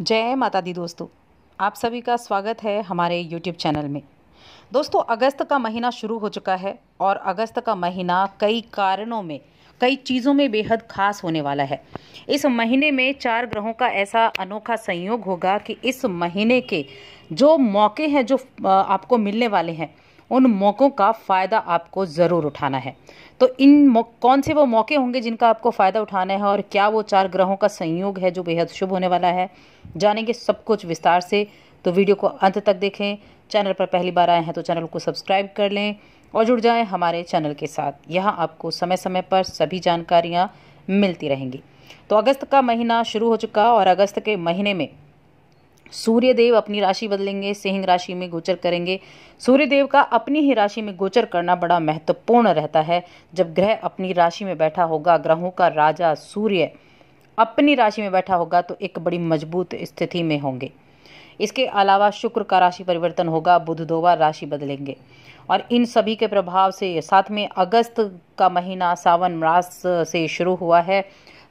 जय माता दी दोस्तों आप सभी का स्वागत है हमारे यूट्यूब चैनल में दोस्तों अगस्त का महीना शुरू हो चुका है और अगस्त का महीना कई कारणों में कई चीज़ों में बेहद खास होने वाला है इस महीने में चार ग्रहों का ऐसा अनोखा संयोग होगा कि इस महीने के जो मौके हैं जो आपको मिलने वाले हैं उन मौक़ों का फ़ायदा आपको ज़रूर उठाना है तो इन कौन से वो मौके होंगे जिनका आपको फ़ायदा उठाना है और क्या वो चार ग्रहों का संयोग है जो बेहद शुभ होने वाला है जानेंगे सब कुछ विस्तार से तो वीडियो को अंत तक देखें चैनल पर पहली बार आए हैं तो चैनल को सब्सक्राइब कर लें और जुड़ जाएं हमारे चैनल के साथ यहाँ आपको समय समय पर सभी जानकारियाँ मिलती रहेंगी तो अगस्त का महीना शुरू हो चुका और अगस्त के महीने में सूर्यदेव अपनी राशि बदलेंगे सिंह राशि में गोचर करेंगे सूर्यदेव का अपनी ही राशि में गोचर करना बड़ा महत्वपूर्ण रहता है जब ग्रह अपनी राशि में बैठा होगा ग्रहों का राजा सूर्य अपनी राशि में बैठा होगा तो एक बड़ी मजबूत स्थिति में होंगे इसके अलावा शुक्र का राशि परिवर्तन होगा बुध दोबारा राशि बदलेंगे और इन सभी के प्रभाव से साथ में अगस्त का महीना सावन मास से शुरू हुआ है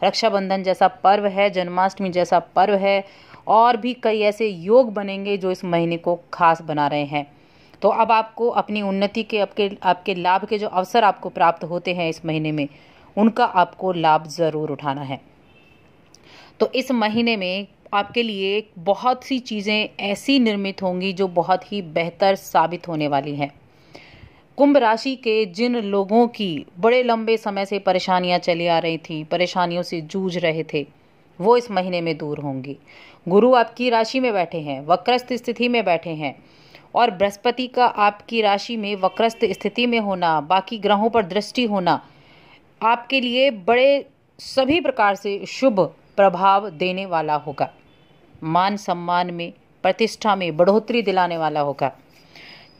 रक्षाबंधन जैसा पर्व है जन्माष्टमी जैसा पर्व है और भी कई ऐसे योग बनेंगे जो इस महीने को खास बना रहे हैं तो अब आपको अपनी उन्नति के आपके आपके लाभ के जो अवसर आपको प्राप्त होते हैं इस महीने में उनका आपको लाभ ज़रूर उठाना है तो इस महीने में आपके लिए बहुत सी चीज़ें ऐसी निर्मित होंगी जो बहुत ही बेहतर साबित होने वाली हैं कुंभ राशि के जिन लोगों की बड़े लंबे समय से परेशानियां चली आ रही थी परेशानियों से जूझ रहे थे वो इस महीने में दूर होंगी गुरु आपकी राशि में बैठे हैं वक्रस्थ स्थिति में बैठे हैं और बृहस्पति का आपकी राशि में वक्रस्थ स्थिति में होना बाकी ग्रहों पर दृष्टि होना आपके लिए बड़े सभी प्रकार से शुभ प्रभाव देने वाला होगा मान सम्मान में प्रतिष्ठा में बढ़ोतरी दिलाने वाला होगा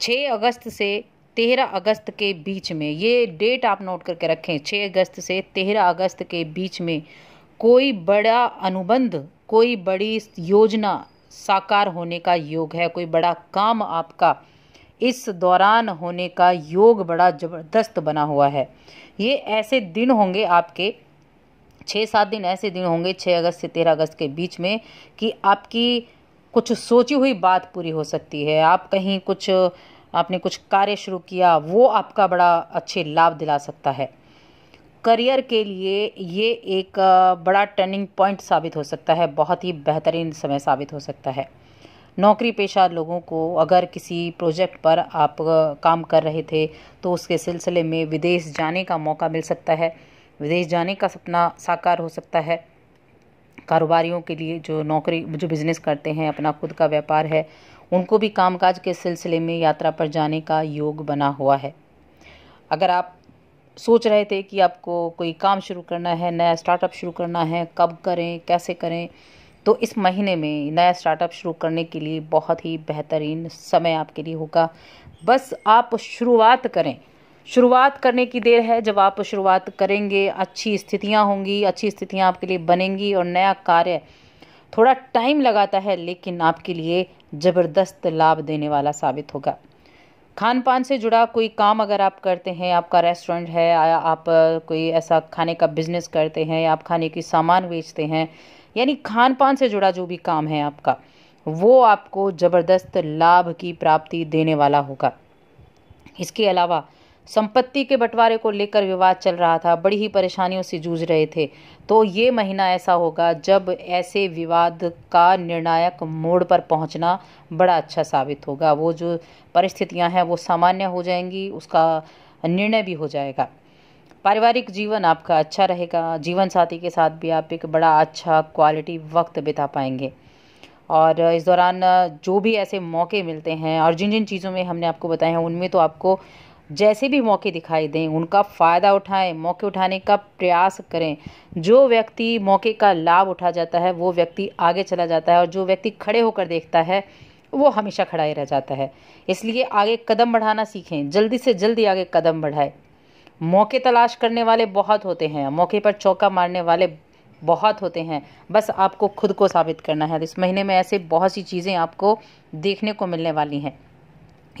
6 अगस्त से 13 अगस्त के बीच में ये डेट आप नोट करके रखें 6 अगस्त से 13 अगस्त के बीच में कोई बड़ा अनुबंध कोई बड़ी योजना साकार होने का योग है कोई बड़ा काम आपका इस दौरान होने का योग बड़ा ज़बरदस्त बना हुआ है ये ऐसे दिन होंगे आपके छः सात दिन ऐसे दिन होंगे छः अगस्त से तेरह अगस्त के बीच में कि आपकी कुछ सोची हुई बात पूरी हो सकती है आप कहीं कुछ आपने कुछ कार्य शुरू किया वो आपका बड़ा अच्छे लाभ दिला सकता है करियर के लिए ये एक बड़ा टर्निंग पॉइंट साबित हो सकता है बहुत ही बेहतरीन समय साबित हो सकता है नौकरी पेशा लोगों को अगर किसी प्रोजेक्ट पर आप काम कर रहे थे तो उसके सिलसिले में विदेश जाने का मौका मिल सकता है विदेश जाने का सपना साकार हो सकता है कारोबारियों के लिए जो नौकरी जो बिज़नेस करते हैं अपना खुद का व्यापार है उनको भी कामकाज के सिलसिले में यात्रा पर जाने का योग बना हुआ है अगर आप सोच रहे थे कि आपको कोई काम शुरू करना है नया स्टार्टअप शुरू करना है कब करें कैसे करें तो इस महीने में नया स्टार्टअप शुरू करने के लिए बहुत ही बेहतरीन समय आपके लिए होगा बस आप शुरुआत करें शुरुआत करने की देर है जब आप शुरुआत करेंगे अच्छी स्थितियां होंगी अच्छी स्थितियां आपके लिए बनेंगी और नया कार्य थोड़ा टाइम लगाता है लेकिन आपके लिए ज़बरदस्त लाभ देने वाला साबित होगा खान पान से जुड़ा कोई काम अगर आप करते हैं आपका रेस्टोरेंट है या आप कोई ऐसा खाने का बिजनेस करते हैं या आप खाने की सामान बेचते हैं यानी खान पान से जुड़ा जो भी काम है आपका वो आपको ज़बरदस्त लाभ की प्राप्ति देने वाला होगा इसके अलावा संपत्ति के बंटवारे को लेकर विवाद चल रहा था बड़ी ही परेशानियों से जूझ रहे थे तो ये महीना ऐसा होगा जब ऐसे विवाद का निर्णायक मोड़ पर पहुंचना बड़ा अच्छा साबित होगा वो जो परिस्थितियां हैं वो सामान्य हो जाएंगी उसका निर्णय भी हो जाएगा पारिवारिक जीवन आपका अच्छा रहेगा जीवन साथी के साथ भी आप एक बड़ा अच्छा क्वालिटी वक्त बिता पाएंगे और इस दौरान जो भी ऐसे मौके मिलते हैं और जिन जिन चीज़ों में हमने आपको बताए हैं उनमें तो आपको जैसे भी मौके दिखाई दें उनका फ़ायदा उठाएं मौके उठाने का प्रयास करें जो व्यक्ति मौके का लाभ उठा जाता है वो व्यक्ति आगे चला जाता है और जो व्यक्ति खड़े होकर देखता है वो हमेशा खड़ा ही रह जाता है इसलिए आगे कदम बढ़ाना सीखें जल्दी से जल्दी आगे कदम बढ़ाएं मौके तलाश करने वाले बहुत होते हैं मौके पर चौका मारने वाले बहुत होते हैं बस आपको खुद को साबित करना है इस महीने में ऐसे बहुत सी चीज़ें आपको देखने को मिलने वाली हैं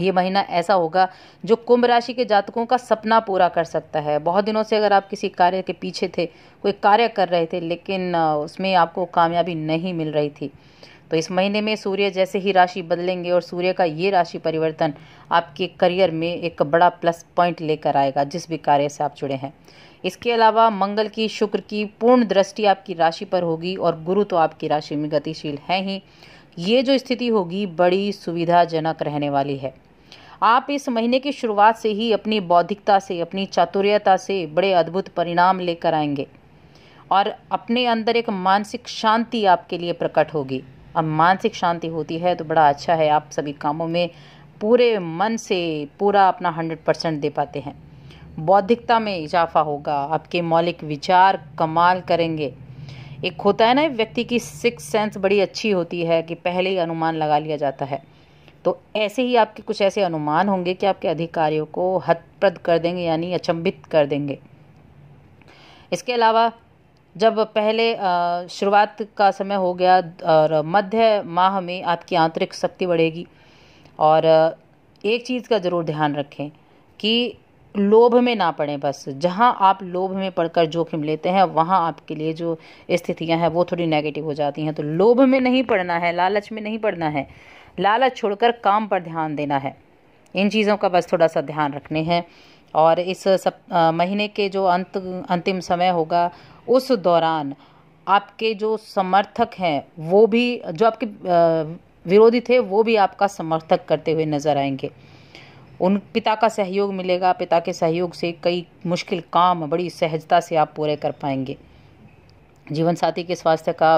ये महीना ऐसा होगा जो कुंभ राशि के जातकों का सपना पूरा कर सकता है बहुत दिनों से अगर आप किसी कार्य के पीछे थे कोई कार्य कर रहे थे लेकिन उसमें आपको कामयाबी नहीं मिल रही थी तो इस महीने में सूर्य जैसे ही राशि बदलेंगे और सूर्य का ये राशि परिवर्तन आपके करियर में एक बड़ा प्लस पॉइंट लेकर आएगा जिस भी कार्य से आप जुड़े हैं इसके अलावा मंगल की शुक्र की पूर्ण दृष्टि आपकी राशि पर होगी और गुरु तो आपकी राशि में गतिशील हैं ही ये जो स्थिति होगी बड़ी सुविधाजनक रहने वाली है आप इस महीने की शुरुआत से ही अपनी बौद्धिकता से अपनी चातुर्यता से बड़े अद्भुत परिणाम लेकर आएंगे और अपने अंदर एक मानसिक शांति आपके लिए प्रकट होगी अब मानसिक शांति होती है तो बड़ा अच्छा है आप सभी कामों में पूरे मन से पूरा अपना हंड्रेड परसेंट दे पाते हैं बौद्धिकता में इजाफा होगा आपके मौलिक विचार कमाल करेंगे एक होता है ना व्यक्ति की सिक्स सेंस बड़ी अच्छी होती है कि पहले ही अनुमान लगा लिया जाता है तो ऐसे ही आपके कुछ ऐसे अनुमान होंगे कि आपके अधिकारियों को हतप्रद कर देंगे यानी अचंभित कर देंगे इसके अलावा जब पहले शुरुआत का समय हो गया और मध्य माह में आपकी आंतरिक शक्ति बढ़ेगी और एक चीज़ का ज़रूर ध्यान रखें कि लोभ में ना पड़े बस जहां आप लोभ में पड़कर जोखिम लेते हैं वहां आपके लिए जो स्थितियां हैं वो थोड़ी नेगेटिव हो जाती हैं तो लोभ में नहीं पड़ना है लालच में नहीं पड़ना है लालच छोड़कर काम पर ध्यान देना है इन चीज़ों का बस थोड़ा सा ध्यान रखने हैं और इस सब महीने के जो अंत अंतिम समय होगा उस दौरान आपके जो समर्थक हैं वो भी जो आपके विरोधी थे वो भी आपका समर्थक करते हुए नजर आएंगे उन पिता का सहयोग मिलेगा पिता के सहयोग से कई मुश्किल काम बड़ी सहजता से आप पूरे कर पाएंगे जीवन साथी के स्वास्थ्य का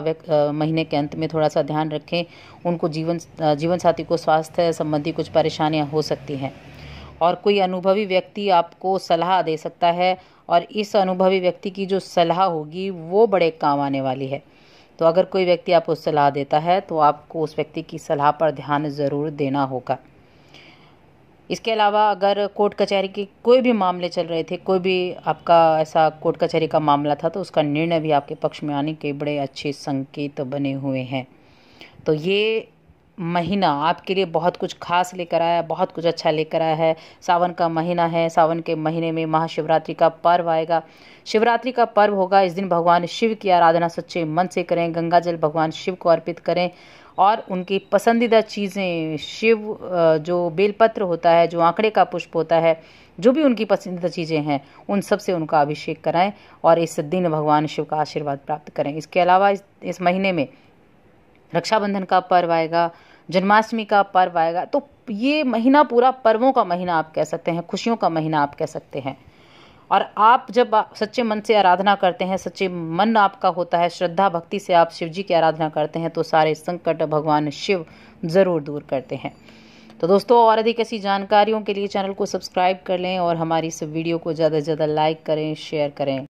महीने के अंत में थोड़ा सा ध्यान रखें उनको जीवन जीवन साथी को स्वास्थ्य संबंधी कुछ परेशानियां हो सकती हैं और कोई अनुभवी व्यक्ति आपको सलाह दे सकता है और इस अनुभवी व्यक्ति की जो सलाह होगी वो बड़े काम आने वाली है तो अगर कोई व्यक्ति आपको सलाह देता है तो आपको उस व्यक्ति की सलाह पर ध्यान ज़रूर देना होगा इसके अलावा अगर कोर्ट कचहरी के कोई भी मामले चल रहे थे कोई भी आपका ऐसा कोर्ट कचहरी का मामला था तो उसका निर्णय भी आपके पक्ष में आने के बड़े अच्छे संकेत बने हुए हैं तो ये महीना आपके लिए बहुत कुछ खास लेकर आया है बहुत कुछ अच्छा लेकर आया है सावन का महीना है सावन के महीने में महाशिवरात्रि का पर्व आएगा शिवरात्रि का पर्व होगा इस दिन भगवान शिव की आराधना सच्चे मन से करें गंगा जल भगवान शिव को अर्पित करें और उनकी पसंदीदा चीज़ें शिव जो बेलपत्र होता है जो आंकड़े का पुष्प होता है जो भी उनकी पसंदीदा चीज़ें हैं उन सब से उनका अभिषेक कराएं और इस दिन भगवान शिव का आशीर्वाद प्राप्त करें इसके अलावा इस, इस महीने में रक्षाबंधन का पर्व आएगा जन्माष्टमी का पर्व आएगा तो ये महीना पूरा पर्वों का महीना आप कह सकते हैं खुशियों का महीना आप कह सकते हैं और आप जब सच्चे मन से आराधना करते हैं सच्चे मन आपका होता है श्रद्धा भक्ति से आप शिव जी की आराधना करते हैं तो सारे संकट भगवान शिव ज़रूर दूर करते हैं तो दोस्तों और अधिक ऐसी जानकारियों के लिए चैनल को सब्सक्राइब कर लें और हमारी इस वीडियो को ज़्यादा से ज़्यादा लाइक करें शेयर करें